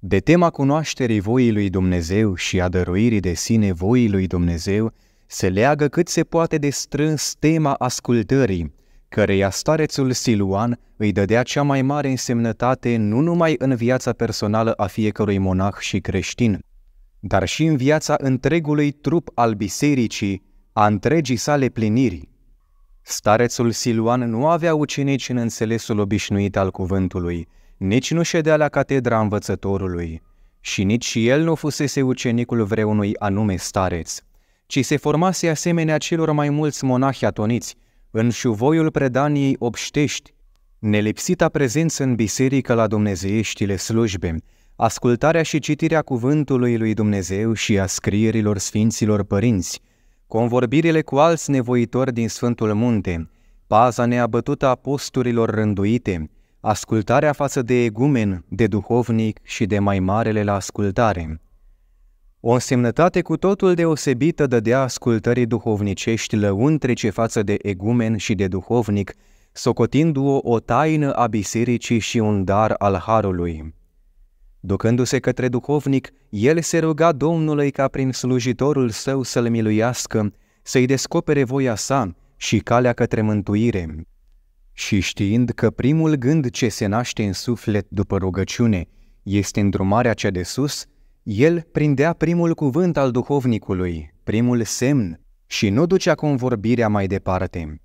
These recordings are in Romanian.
De tema cunoașterii voii lui Dumnezeu și a dăruirii de sine voii lui Dumnezeu se leagă cât se poate de strâns tema ascultării, căreia starețul Siluan îi dădea cea mai mare însemnătate nu numai în viața personală a fiecărui monah și creștin, dar și în viața întregului trup al bisericii, a întregii sale pliniri. Starețul Siluan nu avea ucenici în înțelesul obișnuit al cuvântului, nici nu ședea la catedra învățătorului și nici el nu fusese ucenicul vreunui anume stareț, ci se formase asemenea celor mai mulți monahi atoniți, în șuvoiul predaniei obștești, nelipsita prezență în biserică la dumnezeieștile slujbe, ascultarea și citirea cuvântului lui Dumnezeu și a scrierilor sfinților părinți, convorbirile cu alți nevoitori din Sfântul Munte, paza neabătută a posturilor rânduite, ascultarea față de egumen, de duhovnic și de mai marele la ascultare. O însemnătate cu totul deosebită dădea ascultării duhovnicești lăuntrece față de egumen și de duhovnic, socotindu-o o taină a bisericii și un dar al harului. Ducându-se către duhovnic, el se ruga Domnului ca prin slujitorul său să-l miluiască, să-i descopere voia sa și calea către mântuire și știind că primul gând ce se naște în suflet după rugăciune este îndrumarea cea de sus, el prindea primul cuvânt al duhovnicului, primul semn și nu ducea convorbirea mai departe.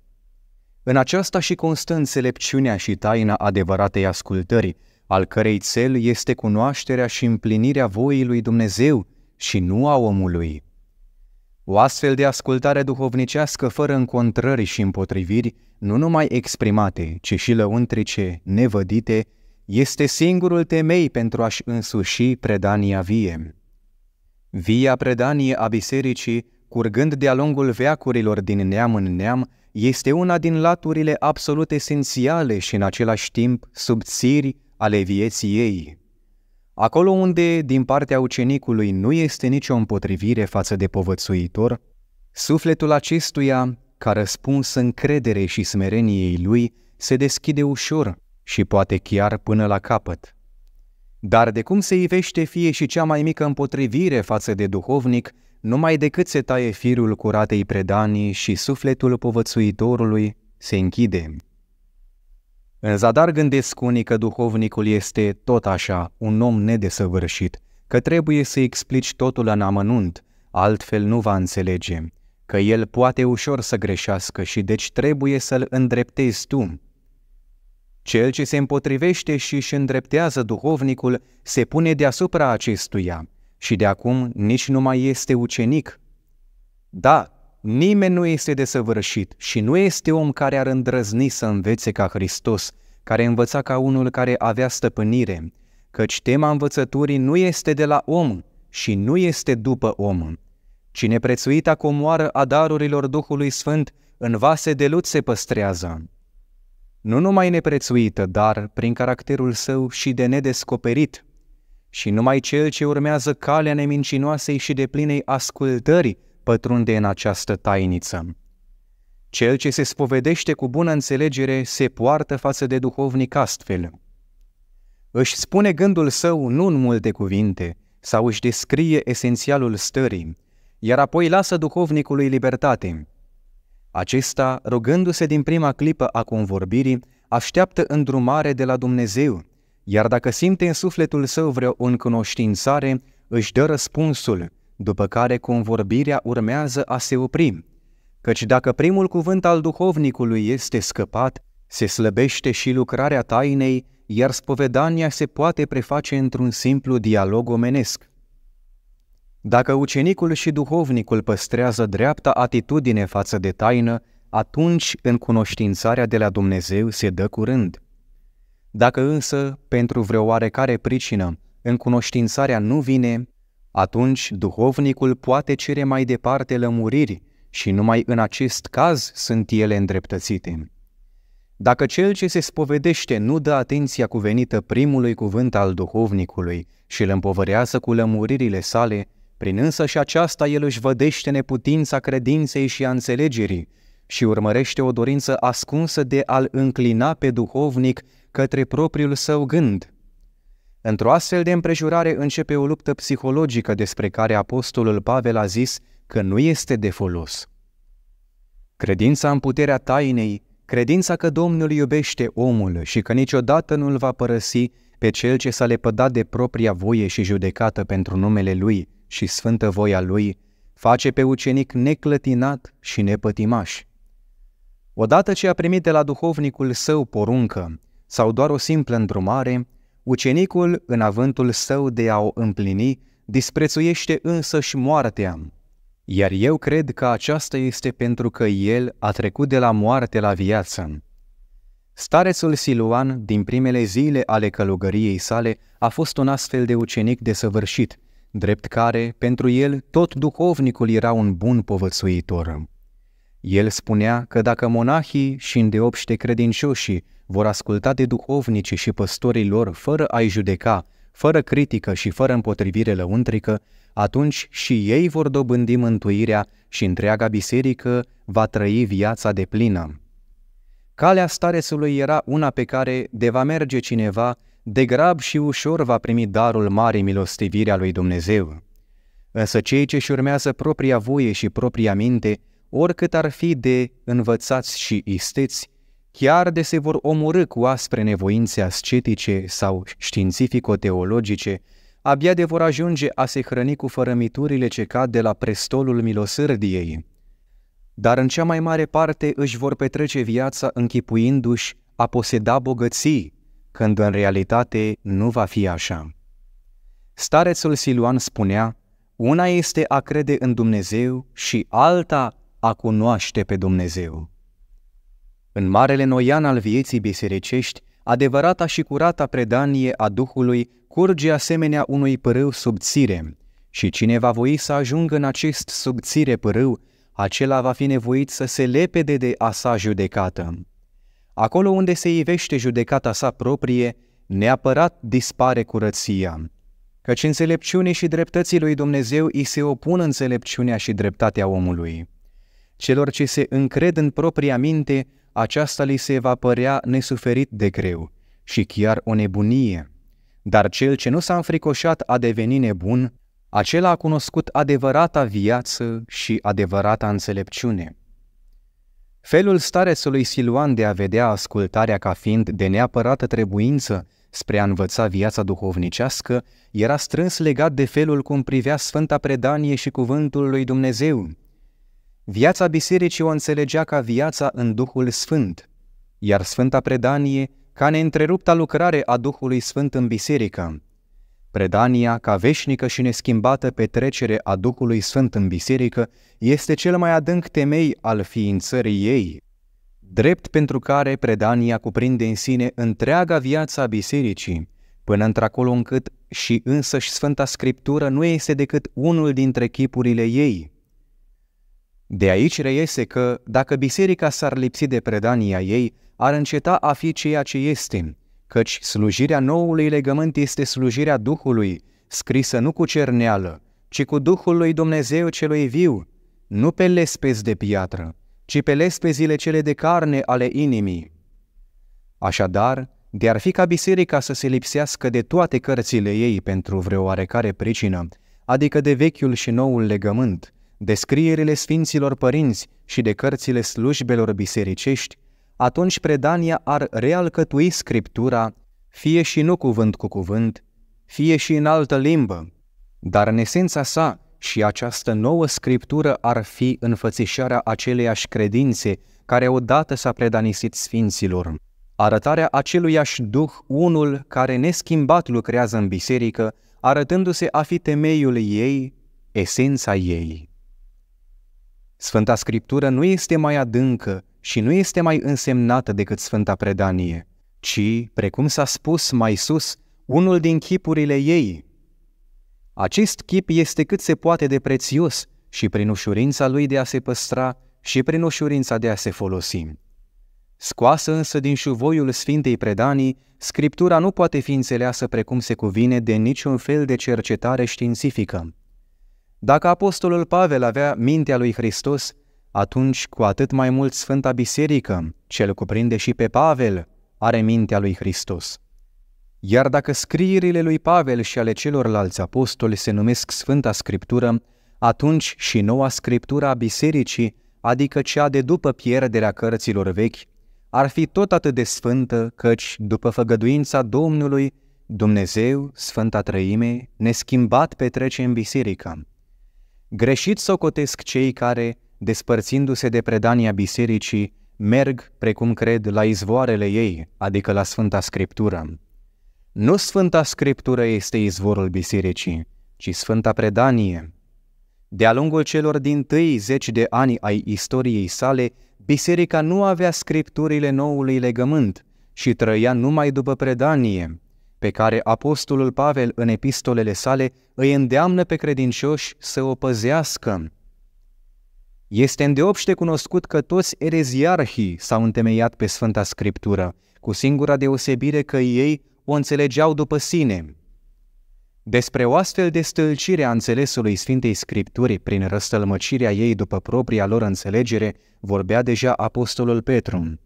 În aceasta și constă înțelepciunea și taina adevăratei ascultări, al cărei cel este cunoașterea și împlinirea voii lui Dumnezeu și nu a omului. O astfel de ascultare duhovnicească fără încontrări și împotriviri, nu numai exprimate, ci și lăuntrice, nevădite, este singurul temei pentru a-și însuși predania vie. Via predanie a bisericii, curgând de-a lungul veacurilor din neam în neam, este una din laturile absolut esențiale și în același timp subțiri ale vieții ei. Acolo unde, din partea ucenicului, nu este nicio împotrivire față de povățuitor, sufletul acestuia, ca răspuns încredere și smereniei lui, se deschide ușor și poate chiar până la capăt. Dar de cum se ivește fie și cea mai mică împotrivire față de duhovnic, numai decât se taie firul curatei predanii și sufletul povățuitorului se închide. În zadar gândesc unii că duhovnicul este tot așa, un om nedesăvârșit, că trebuie să explici totul în amănunt, altfel nu va înțelege, că el poate ușor să greșească și deci trebuie să-l îndreptezi tu. Cel ce se împotrivește și își îndreptează duhovnicul se pune deasupra acestuia și de acum nici nu mai este ucenic. Da, Nimeni nu este desăvârșit și nu este om care ar îndrăzni să învețe ca Hristos, care învăța ca unul care avea stăpânire, căci tema învățăturii nu este de la om și nu este după om. Cine prețuita comoară a darurilor Duhului Sfânt în vase de lut se păstrează. Nu numai neprețuită, dar prin caracterul său și de nedescoperit. Și numai cel ce urmează calea nemincinoasei și de plinei ascultări pătrunde în această tainiță. Cel ce se spovedește cu bună înțelegere se poartă față de duhovnic astfel. Își spune gândul său nu în multe cuvinte, sau își descrie esențialul stării, iar apoi lasă duhovnicului libertate. Acesta, rugându-se din prima clipă a convorbirii, așteaptă îndrumare de la Dumnezeu, iar dacă simte în sufletul său vreo încunoștințare, își dă răspunsul – după care convorbirea urmează a se opri, căci dacă primul cuvânt al duhovnicului este scăpat, se slăbește și lucrarea tainei, iar spovedania se poate preface într-un simplu dialog omenesc. Dacă ucenicul și duhovnicul păstrează dreapta atitudine față de taină, atunci cunoștințarea de la Dumnezeu se dă curând. Dacă însă, pentru vreo oarecare pricină, cunoștințarea nu vine, atunci duhovnicul poate cere mai departe lămuriri și numai în acest caz sunt ele îndreptățite. Dacă cel ce se spovedește nu dă atenția cuvenită primului cuvânt al duhovnicului și îl împovărează cu lămuririle sale, prin însă și aceasta el își vădește neputința credinței și a înțelegerii și urmărește o dorință ascunsă de a-l înclina pe duhovnic către propriul său gând – Într-o astfel de împrejurare începe o luptă psihologică despre care apostolul Pavel a zis că nu este de folos. Credința în puterea tainei, credința că Domnul iubește omul și că niciodată nu îl va părăsi pe cel ce s-a lepădat de propria voie și judecată pentru numele lui și sfântă voia lui, face pe ucenic neclătinat și nepătimaș. Odată ce a primit de la duhovnicul său poruncă sau doar o simplă îndrumare, Ucenicul, în avântul său de a o împlini, disprețuiește însăși moartea. Iar eu cred că aceasta este pentru că el a trecut de la moarte la viață. Starețul Siluan, din primele zile ale călugăriei sale, a fost un astfel de ucenic desăvârșit, drept care, pentru el, tot duhovnicul era un bun povățuitor. El spunea că dacă monahii și îndeopște credincioșii vor asculta de duhovnicii și păstorii lor fără a-i judeca, fără critică și fără împotrivire lăuntrică, atunci și ei vor dobândi mântuirea și întreaga biserică va trăi viața de plină. Calea staresului era una pe care, de va merge cineva, de grab și ușor va primi darul mare milostivirea lui Dumnezeu. Însă cei ce-și urmează propria voie și propria minte – oricât ar fi de învățați și isteți, chiar de se vor omorâ cu aspre nevoințe ascetice sau științifico-teologice, abia de vor ajunge a se hrăni cu fărămiturile ce cad de la prestolul milosârdiei. Dar în cea mai mare parte își vor petrece viața închipuindu-și a poseda bogății, când în realitate nu va fi așa. Starețul Siluan spunea, una este a crede în Dumnezeu și alta a cunoaște pe Dumnezeu. În marele noian al vieții bisericești, adevărata și curata predanie a Duhului curge asemenea unui pârâu subțire, și cine va voi să ajungă în acest subțire pârâu, acela va fi nevoit să se lepede de a sa judecată. Acolo unde se ivește judecata sa proprie, neapărat dispare curăția. Căci înțelepciune și dreptății lui Dumnezeu îi se opun înțelepciunea și dreptatea omului. Celor ce se încred în propria minte, aceasta li se va părea nesuferit de greu și chiar o nebunie. Dar cel ce nu s-a înfricoșat a devenit nebun, acela a cunoscut adevărata viață și adevărata înțelepciune. Felul starețului Siluan de a vedea ascultarea ca fiind de neapărată trebuință spre a învăța viața duhovnicească era strâns legat de felul cum privea Sfânta Predanie și Cuvântul lui Dumnezeu – Viața bisericii o înțelegea ca viața în Duhul Sfânt, iar Sfânta Predanie ca neîntrerupta lucrare a Duhului Sfânt în biserică. Predania, ca veșnică și neschimbată petrecere a Duhului Sfânt în biserică, este cel mai adânc temei al ființării ei, drept pentru care predania cuprinde în sine întreaga viața a bisericii, până într-acolo încât și însăși Sfânta Scriptură nu este decât unul dintre chipurile ei – de aici reiese că, dacă biserica s-ar lipsi de predania ei, ar înceta a fi ceea ce este, căci slujirea noului legământ este slujirea Duhului, scrisă nu cu cerneală, ci cu Duhul lui Dumnezeu celui viu, nu pe lespezi de piatră, ci pe lespezile cele de carne ale inimii. Așadar, de ar fi ca biserica să se lipsească de toate cărțile ei pentru vreo oarecare pricină, adică de vechiul și noul legământ, de scrierile Sfinților Părinți și de cărțile slujbelor bisericești, atunci predania ar realcătui Scriptura, fie și nu cuvânt cu cuvânt, fie și în altă limbă, dar în esența sa și această nouă Scriptură ar fi înfățișarea aceleiași credințe care odată s-a predanisit Sfinților arătarea aceluiași Duh unul care neschimbat lucrează în biserică, arătându-se a fi temeiul ei, esența ei. Sfânta Scriptură nu este mai adâncă și nu este mai însemnată decât Sfânta Predanie, ci, precum s-a spus mai sus, unul din chipurile ei. Acest chip este cât se poate de prețios și prin ușurința lui de a se păstra și prin ușurința de a se folosi. Scoasă însă din șuvoiul Sfintei Predanii, Scriptura nu poate fi înțeleasă precum se cuvine de niciun fel de cercetare științifică. Dacă apostolul Pavel avea mintea lui Hristos, atunci cu atât mai mult Sfânta Biserică, cel cuprinde și pe Pavel, are mintea lui Hristos. Iar dacă scrierile lui Pavel și ale celorlalți apostoli se numesc Sfânta Scriptură, atunci și noua Scriptură a Bisericii, adică cea de după pierderea cărților vechi, ar fi tot atât de sfântă, căci, după făgăduința Domnului, Dumnezeu, Sfânta Trăime, neschimbat petrece în biserică. Greșit socotesc cei care, despărțindu-se de predania bisericii, merg, precum cred, la izvoarele ei, adică la Sfânta Scriptură. Nu Sfânta Scriptură este izvorul bisericii, ci Sfânta Predanie. De-a lungul celor din tâi zeci de ani ai istoriei sale, biserica nu avea scripturile noului legământ și trăia numai după predanie, pe care Apostolul Pavel în epistolele sale îi îndeamnă pe credincioși să o păzească. Este îndeopște cunoscut că toți ereziarhii s-au întemeiat pe Sfânta Scriptură, cu singura deosebire că ei o înțelegeau după sine. Despre o astfel de stâlcire a înțelesului Sfintei Scripturii prin răstălmăcirea ei după propria lor înțelegere vorbea deja Apostolul Petru.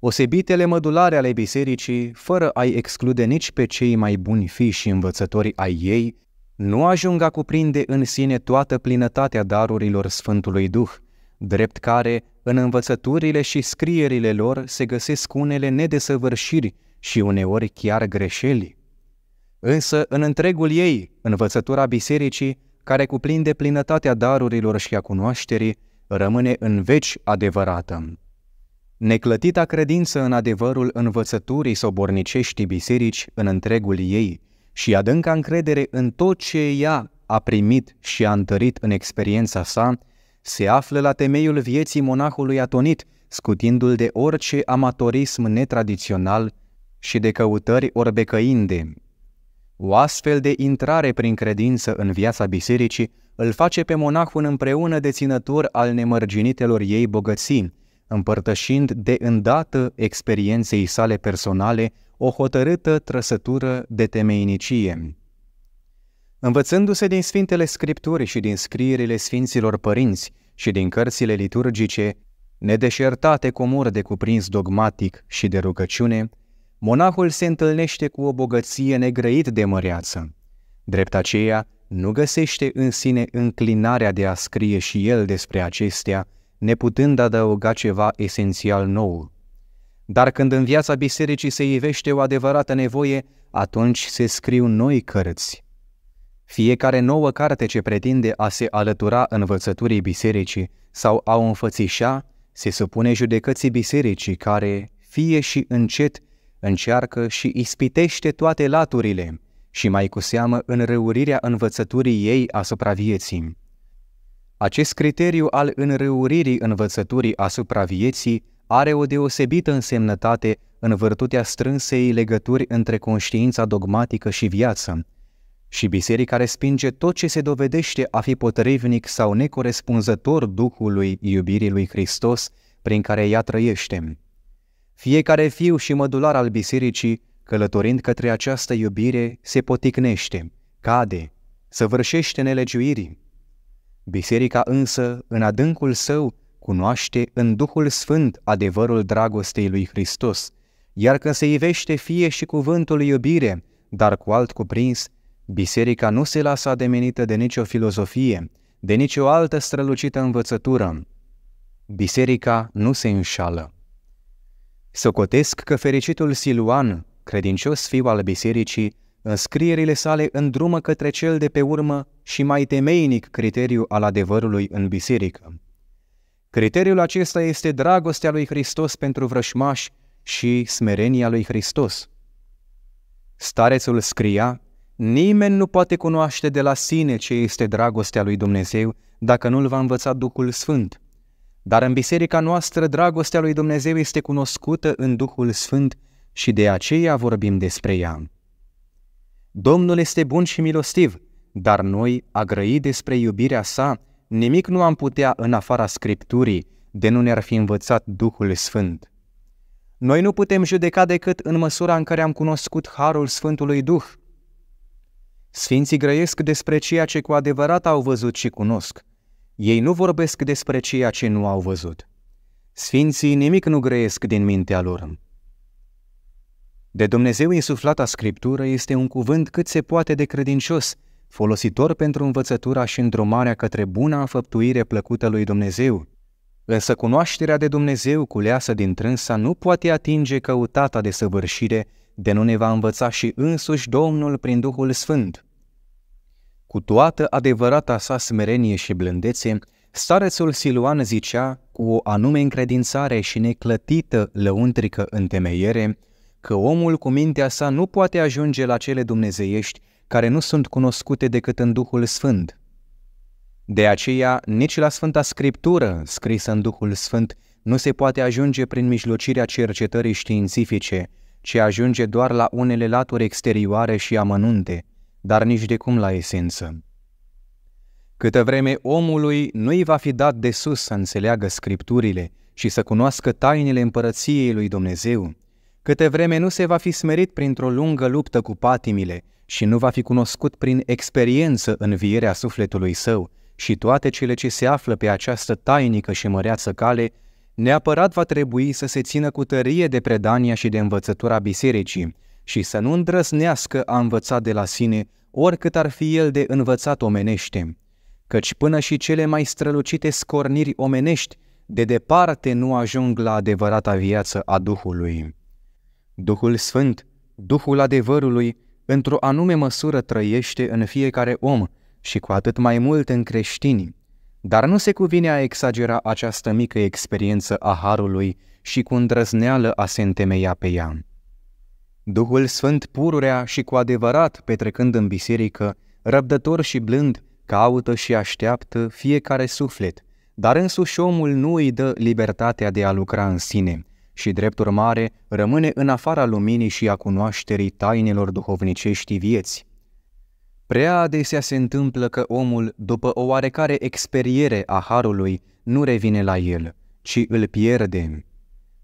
Osebitele mădulare ale bisericii, fără a-i exclude nici pe cei mai buni fii și învățători ai ei, nu ajung a cuprinde în sine toată plinătatea darurilor Sfântului Duh, drept care, în învățăturile și scrierile lor se găsesc unele nedesăvârșiri și uneori chiar greșeli. Însă, în întregul ei, învățătura bisericii, care cuprinde plinătatea darurilor și a cunoașterii, rămâne în veci adevărată. Neclătita credință în adevărul învățăturii sobornicești biserici în întregul ei și adânca încredere în tot ce ea a primit și a întărit în experiența sa, se află la temeiul vieții monahului atonit, scutindu-l de orice amatorism netradițional și de căutări orbecăinde. O astfel de intrare prin credință în viața bisericii îl face pe monahul împreună deținător al nemărginitelor ei bogății, împărtășind de îndată experienței sale personale o hotărâtă trăsătură de temeinicie. Învățându-se din Sfintele Scripturi și din scrierile Sfinților Părinți și din cărțile liturgice, nedeșertate comor de cuprins dogmatic și de rugăciune, monahul se întâlnește cu o bogăție negrăit de măreață. Drept aceea, nu găsește în sine înclinarea de a scrie și el despre acestea, neputând adăuga ceva esențial nou. Dar când în viața bisericii se ivește o adevărată nevoie, atunci se scriu noi cărți. Fiecare nouă carte ce pretinde a se alătura învățăturii bisericii sau a o înfățișa, se supune judecății bisericii care, fie și încet, încearcă și ispitește toate laturile și mai cu seamă înrăurirea învățăturii ei asupra vieții. Acest criteriu al înrăuririi învățăturii asupra vieții are o deosebită însemnătate în vârtutea strânsei legături între conștiința dogmatică și viață, și biserica respinge tot ce se dovedește a fi potrivnic sau necorespunzător Duhului iubirii lui Hristos prin care ea trăiește. Fiecare fiu și mădular al bisericii, călătorind către această iubire, se poticnește, cade, săvârșește nelegiuirii, Biserica însă, în adâncul său, cunoaște în Duhul Sfânt adevărul dragostei lui Hristos, iar când se ivește fie și cuvântul iubire, dar cu alt cuprins, biserica nu se lasă ademenită de nicio filozofie, de nicio altă strălucită învățătură. Biserica nu se înșală. Socotesc că fericitul Siluan, credincios fiu al bisericii, în scrierile sale îndrumă către cel de pe urmă și mai temeinic criteriu al adevărului în biserică. Criteriul acesta este dragostea lui Hristos pentru vrășmași și smerenia lui Hristos. Starețul scria, nimeni nu poate cunoaște de la sine ce este dragostea lui Dumnezeu dacă nu-l va învăța Duhul Sfânt. Dar în biserica noastră dragostea lui Dumnezeu este cunoscută în Duhul Sfânt și de aceea vorbim despre ea. Domnul este bun și milostiv, dar noi, a grăi despre iubirea sa, nimic nu am putea în afara Scripturii, de nu ne-ar fi învățat Duhul Sfânt. Noi nu putem judeca decât în măsura în care am cunoscut Harul Sfântului Duh. Sfinții grăiesc despre ceea ce cu adevărat au văzut și cunosc. Ei nu vorbesc despre ceea ce nu au văzut. Sfinții nimic nu grăiesc din mintea lor. De Dumnezeu insuflata Scriptură este un cuvânt cât se poate de credincios, folositor pentru învățătura și îndrumarea către buna înfăptuire plăcută lui Dumnezeu. Însă cunoașterea de Dumnezeu culeasă din trânsa nu poate atinge căutata de săvârșire de nu ne va învăța și însuși Domnul prin Duhul Sfânt. Cu toată adevărata sa smerenie și blândețe, starețul Siluan zicea, cu o anume încredințare și neclătită lăuntrică întemeiere, că omul cu mintea sa nu poate ajunge la cele dumnezeiești care nu sunt cunoscute decât în Duhul Sfânt. De aceea, nici la Sfânta Scriptură, scrisă în Duhul Sfânt, nu se poate ajunge prin mijlocirea cercetării științifice, ci ajunge doar la unele laturi exterioare și amănunte, dar nici de cum la esență. Câtă vreme omului nu îi va fi dat de sus să înțeleagă scripturile și să cunoască tainele împărăției lui Dumnezeu, Câte vreme nu se va fi smerit printr-o lungă luptă cu patimile și nu va fi cunoscut prin experiență învierea sufletului său și toate cele ce se află pe această tainică și măreață cale, neapărat va trebui să se țină cu tărie de predania și de învățătura bisericii și să nu îndrăznească a învăța de la sine oricât ar fi el de învățat omenește. Căci până și cele mai strălucite scorniri omenești de departe nu ajung la adevărata viață a Duhului. Duhul Sfânt, Duhul adevărului, într-o anume măsură trăiește în fiecare om și cu atât mai mult în creștini. Dar nu se cuvine a exagera această mică experiență a Harului și cu îndrăzneală a se întemeia pe ea. Duhul Sfânt pururea și cu adevărat petrecând în biserică, răbdător și blând, caută și așteaptă fiecare suflet, dar însuși omul nu îi dă libertatea de a lucra în sine – și, drept urmare, rămâne în afara luminii și a cunoașterii tainelor duhovnicești vieți. Prea adesea se întâmplă că omul, după o oarecare experiere a harului, nu revine la el, ci îl pierde.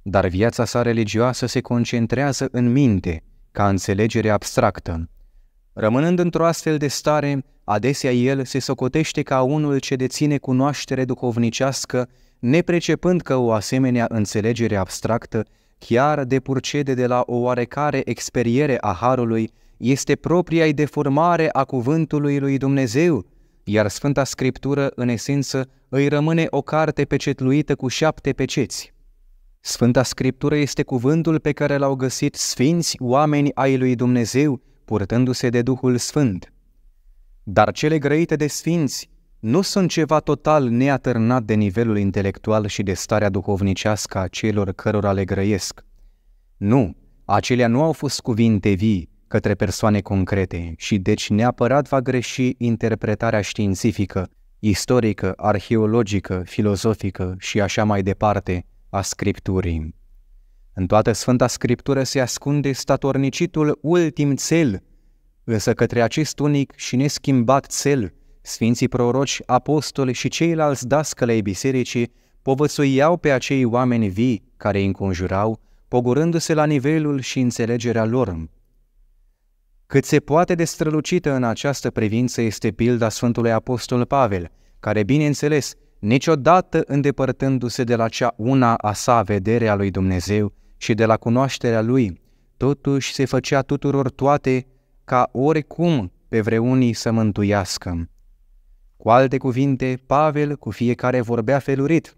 Dar viața sa religioasă se concentrează în minte, ca înțelegere abstractă. Rămânând într-o astfel de stare, adesea el se socotește ca unul ce deține cunoaștere duhovnicească neprecepând că o asemenea înțelegere abstractă chiar depurcede de la o oarecare experiere a Harului, este propria deformare a cuvântului lui Dumnezeu, iar Sfânta Scriptură, în esență, îi rămâne o carte pecetluită cu șapte peceți. Sfânta Scriptură este cuvântul pe care l-au găsit sfinți oameni ai lui Dumnezeu, purtându-se de Duhul Sfânt. Dar cele grăite de sfinți nu sunt ceva total neatârnat de nivelul intelectual și de starea duhovnicească a celor cărora le grăiesc. Nu, acelea nu au fost cuvinte vii către persoane concrete și deci neapărat va greși interpretarea științifică, istorică, arheologică, filozofică și așa mai departe a Scripturii. În toată Sfânta Scriptură se ascunde statornicitul ultim cel, însă către acest unic și neschimbat cel – Sfinții proroci, apostoli și ceilalți ai bisericii povățuiau pe acei oameni vii care îi înconjurau, pogurându se la nivelul și înțelegerea lor. Cât se poate de strălucită în această privință este pilda Sfântului Apostol Pavel, care, bineînțeles, niciodată îndepărtându-se de la cea una a sa vedere a lui Dumnezeu și de la cunoașterea lui, totuși se făcea tuturor toate ca oricum pe vreunii să mântuiască. Cu alte cuvinte, Pavel cu fiecare vorbea felurit.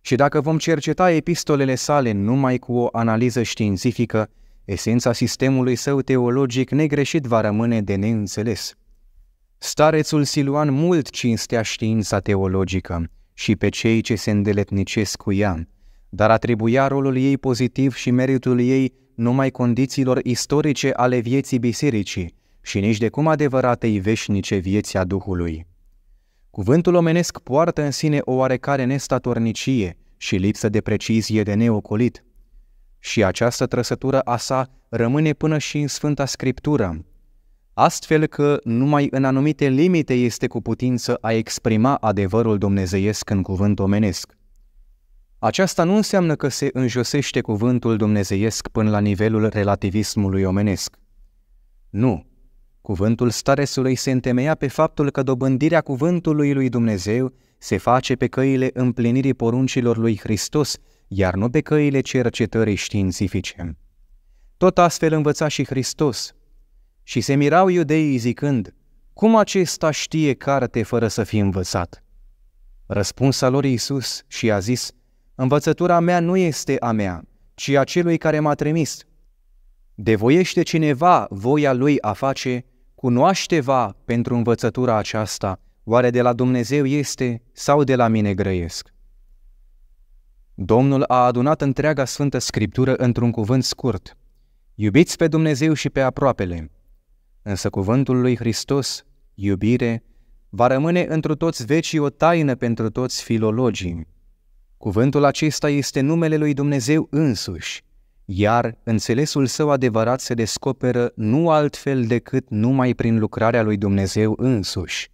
Și dacă vom cerceta epistolele sale numai cu o analiză științifică, esența sistemului său teologic negreșit va rămâne de neînțeles. Starețul Siluan mult cinstea știința teologică și pe cei ce se îndeletnicesc cu ea, dar atribuia rolul ei pozitiv și meritul ei numai condițiilor istorice ale vieții bisericii, și nici de cum adevăratei veșnice vieți a Duhului. Cuvântul omenesc poartă în sine o oarecare nestatornicie și lipsă de precizie de neocolit. Și această trăsătură a sa rămâne până și în Sfânta Scriptură, astfel că numai în anumite limite este cu putință a exprima adevărul dumnezeiesc în cuvânt omenesc. Aceasta nu înseamnă că se înjosește cuvântul dumnezeiesc până la nivelul relativismului omenesc. Nu, Cuvântul staresului se întemeia pe faptul că dobândirea cuvântului lui Dumnezeu se face pe căile împlinirii poruncilor lui Hristos, iar nu pe căile cercetării științifice. Tot astfel învăța și Hristos. Și se mirau iudeii zicând, cum acesta știe carte fără să fie învățat? Răspunsa lor Iisus și a zis, învățătura mea nu este a mea, ci a celui care m-a trimis. Devoiește cineva voia lui a face, cunoaște va pentru învățătura aceasta, oare de la Dumnezeu este sau de la mine grăiesc? Domnul a adunat întreaga Sfântă Scriptură într-un cuvânt scurt. Iubiți pe Dumnezeu și pe aproapele. Însă cuvântul lui Hristos, iubire, va rămâne întru toți vecii o taină pentru toți filologii. Cuvântul acesta este numele lui Dumnezeu însuși, iar înțelesul său adevărat se descoperă nu altfel decât numai prin lucrarea lui Dumnezeu însuși.